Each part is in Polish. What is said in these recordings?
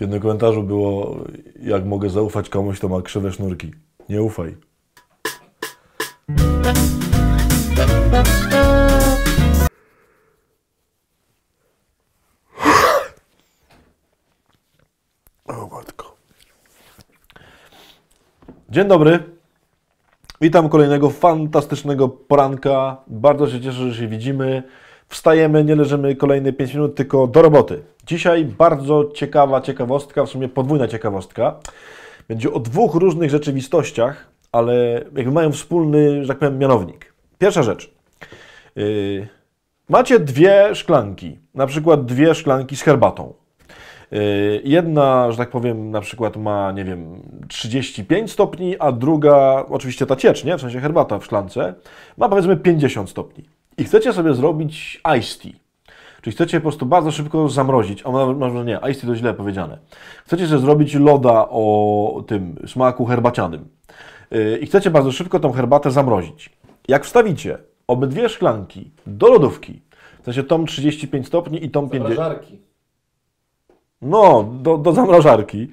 W jednym komentarzu było, jak mogę zaufać komuś, kto ma krzywe sznurki. Nie ufaj. O matko. Dzień dobry. Witam kolejnego fantastycznego poranka. Bardzo się cieszę, że się widzimy. Wstajemy, nie leżymy kolejne 5 minut, tylko do roboty. Dzisiaj bardzo ciekawa ciekawostka, w sumie podwójna ciekawostka. Będzie o dwóch różnych rzeczywistościach, ale jakby mają wspólny, że tak powiem, mianownik. Pierwsza rzecz. Yy, macie dwie szklanki, na przykład dwie szklanki z herbatą. Yy, jedna, że tak powiem, na przykład ma, nie wiem, 35 stopni, a druga, oczywiście ta ciecz, nie? w sensie herbata w szklance, ma powiedzmy 50 stopni i chcecie sobie zrobić iced tea. Czyli chcecie po prostu bardzo szybko zamrozić, a może nie, iced tea to źle powiedziane. Chcecie sobie zrobić loda o tym smaku herbacianym y, i chcecie bardzo szybko tą herbatę zamrozić. Jak wstawicie obydwie szklanki do lodówki, w sensie tom 35 stopni i tom 50... No, do, do zamrażarki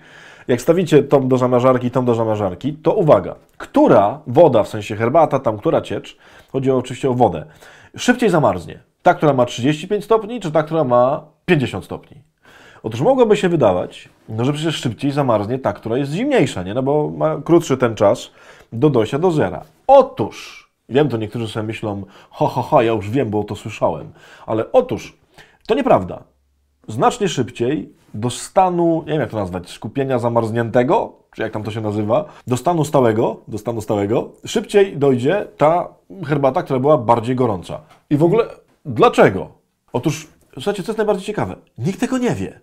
jak stawicie tom do zamarzarki, tom do zamarzarki, to uwaga, która woda, w sensie herbata, tam która ciecz, chodzi oczywiście o wodę, szybciej zamarznie? Ta, która ma 35 stopni, czy ta, która ma 50 stopni? Otóż mogłoby się wydawać, no, że przecież szybciej zamarznie ta, która jest zimniejsza, nie? No bo ma krótszy ten czas do dojścia do zera. Otóż, wiem, to niektórzy sobie myślą, ho, ho, ho, ja już wiem, bo to słyszałem, ale otóż, to nieprawda znacznie szybciej do stanu, nie wiem jak to nazwać, skupienia zamarzniętego, czy jak tam to się nazywa, do stanu stałego, do stanu stałego, szybciej dojdzie ta herbata, która była bardziej gorąca. I w ogóle dlaczego? Otóż, słuchajcie, co jest najbardziej ciekawe? Nikt tego nie wie.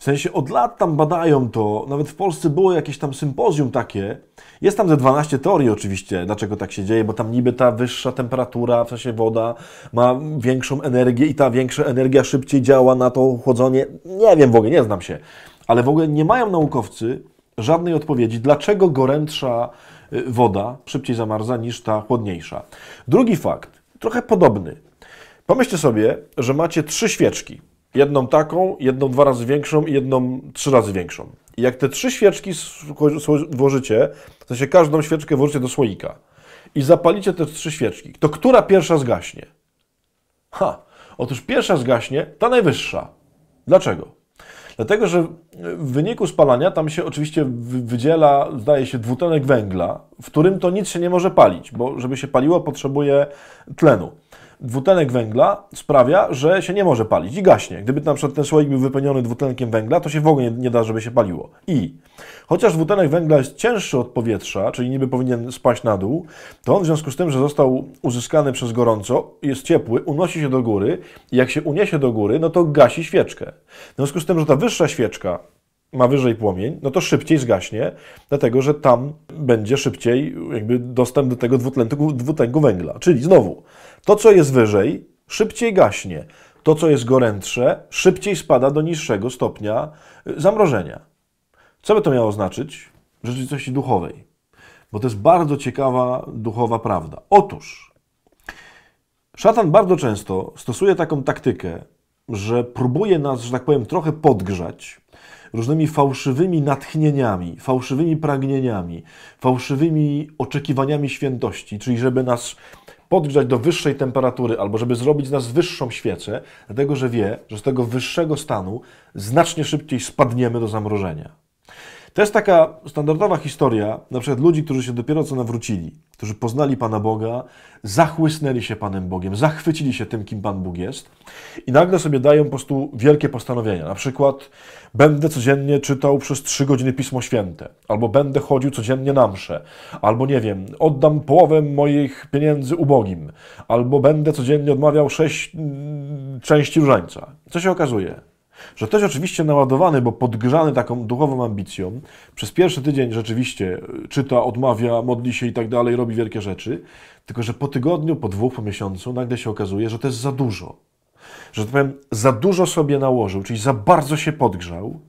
W sensie od lat tam badają to, nawet w Polsce było jakieś tam sympozjum takie. Jest tam ze 12 teorii oczywiście, dlaczego tak się dzieje, bo tam niby ta wyższa temperatura, w sensie woda, ma większą energię i ta większa energia szybciej działa na to chłodzenie. Nie wiem w ogóle, nie znam się. Ale w ogóle nie mają naukowcy żadnej odpowiedzi, dlaczego gorętsza y, woda szybciej zamarza niż ta chłodniejsza. Drugi fakt, trochę podobny. Pomyślcie sobie, że macie trzy świeczki Jedną taką, jedną dwa razy większą i jedną trzy razy większą. I jak te trzy świeczki włożycie, w sensie każdą świeczkę włożycie do słoika i zapalicie te trzy świeczki, to która pierwsza zgaśnie? Ha! Otóż pierwsza zgaśnie ta najwyższa. Dlaczego? Dlatego, że w wyniku spalania tam się oczywiście wydziela, zdaje się, dwutlenek węgla, w którym to nic się nie może palić, bo żeby się paliło, potrzebuje tlenu dwutlenek węgla sprawia, że się nie może palić i gaśnie. Gdyby na przykład ten słoik był wypełniony dwutlenkiem węgla, to się w ogóle nie, nie da, żeby się paliło. I chociaż dwutlenek węgla jest cięższy od powietrza, czyli niby powinien spaść na dół, to on w związku z tym, że został uzyskany przez gorąco, jest ciepły, unosi się do góry i jak się uniesie do góry, no to gasi świeczkę. W związku z tym, że ta wyższa świeczka ma wyżej płomień, no to szybciej zgaśnie, dlatego że tam będzie szybciej jakby dostęp do tego dwutlenku, dwutlenku węgla. Czyli znowu, to co jest wyżej, szybciej gaśnie. To co jest gorętsze, szybciej spada do niższego stopnia y, zamrożenia. Co by to miało znaczyć w rzeczywistości duchowej? Bo to jest bardzo ciekawa duchowa prawda. Otóż, szatan bardzo często stosuje taką taktykę, że próbuje nas, że tak powiem, trochę podgrzać różnymi fałszywymi natchnieniami, fałszywymi pragnieniami, fałszywymi oczekiwaniami świętości, czyli żeby nas podgrzać do wyższej temperatury albo żeby zrobić z nas wyższą świecę, dlatego że wie, że z tego wyższego stanu znacznie szybciej spadniemy do zamrożenia. To jest taka standardowa historia, na przykład ludzi, którzy się dopiero co nawrócili, którzy poznali Pana Boga, zachłysnęli się Panem Bogiem, zachwycili się tym, kim Pan Bóg jest i nagle sobie dają po prostu wielkie postanowienia. Na przykład będę codziennie czytał przez trzy godziny Pismo Święte, albo będę chodził codziennie na msze, albo nie wiem, oddam połowę moich pieniędzy ubogim, albo będę codziennie odmawiał sześć mm, części różańca. Co się okazuje? Że ktoś oczywiście naładowany, bo podgrzany taką duchową ambicją, przez pierwszy tydzień rzeczywiście y, czyta, odmawia, modli się i tak dalej, robi wielkie rzeczy, tylko że po tygodniu, po dwóch, po miesiącu nagle się okazuje, że to jest za dużo. Że tak powiem, za dużo sobie nałożył, czyli za bardzo się podgrzał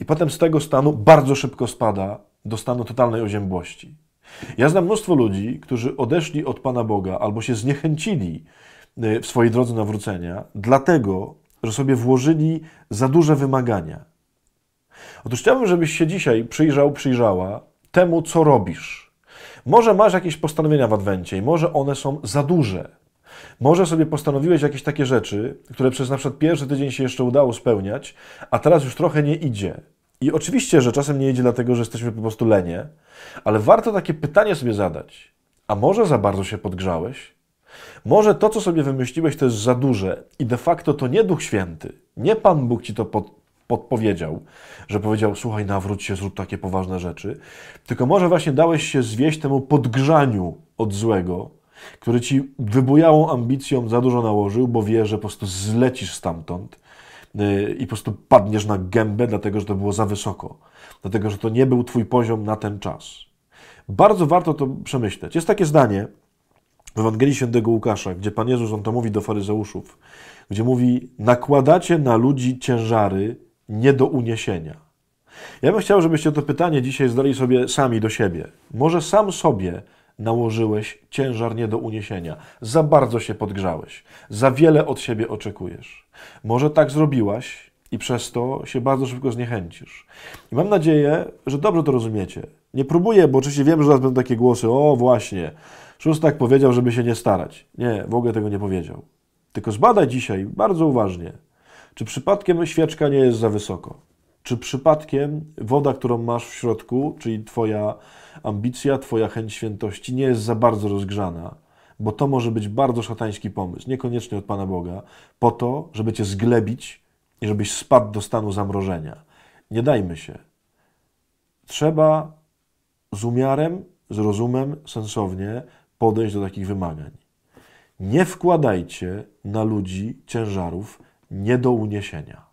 i potem z tego stanu bardzo szybko spada do stanu totalnej oziębłości. Ja znam mnóstwo ludzi, którzy odeszli od Pana Boga albo się zniechęcili y, w swojej drodze nawrócenia, dlatego, że sobie włożyli za duże wymagania. Otóż chciałbym, żebyś się dzisiaj przyjrzał, przyjrzała temu, co robisz. Może masz jakieś postanowienia w Adwencie i może one są za duże. Może sobie postanowiłeś jakieś takie rzeczy, które przez na przykład pierwszy tydzień się jeszcze udało spełniać, a teraz już trochę nie idzie. I oczywiście, że czasem nie idzie dlatego, że jesteśmy po prostu lenie, ale warto takie pytanie sobie zadać. A może za bardzo się podgrzałeś? Może to, co sobie wymyśliłeś, to jest za duże i de facto to nie Duch Święty, nie Pan Bóg ci to pod, podpowiedział, że powiedział: Słuchaj, nawróć się, zrób takie poważne rzeczy, tylko może właśnie dałeś się zwieść temu podgrzaniu od złego, który ci wybujałą ambicją za dużo nałożył, bo wie, że po prostu zlecisz stamtąd y, i po prostu padniesz na gębę, dlatego że to było za wysoko, dlatego że to nie był twój poziom na ten czas. Bardzo warto to przemyśleć. Jest takie zdanie, w Ewangelii Świętego Łukasza, gdzie Pan Jezus, on to mówi do faryzeuszów, gdzie mówi, nakładacie na ludzi ciężary nie do uniesienia. Ja bym chciał, żebyście to pytanie dzisiaj zdali sobie sami do siebie. Może sam sobie nałożyłeś ciężar nie do uniesienia. Za bardzo się podgrzałeś. Za wiele od siebie oczekujesz. Może tak zrobiłaś i przez to się bardzo szybko zniechęcisz. I mam nadzieję, że dobrze to rozumiecie. Nie próbuję, bo oczywiście wiem, że zaraz będą takie głosy, o właśnie, Szóstak powiedział, żeby się nie starać. Nie, w ogóle tego nie powiedział. Tylko zbadaj dzisiaj bardzo uważnie, czy przypadkiem świeczka nie jest za wysoko. Czy przypadkiem woda, którą masz w środku, czyli Twoja ambicja, Twoja chęć świętości, nie jest za bardzo rozgrzana, bo to może być bardzo szatański pomysł, niekoniecznie od Pana Boga, po to, żeby Cię zglebić i żebyś spadł do stanu zamrożenia. Nie dajmy się. Trzeba z umiarem, z rozumem, sensownie podejść do takich wymagań. Nie wkładajcie na ludzi ciężarów nie do uniesienia.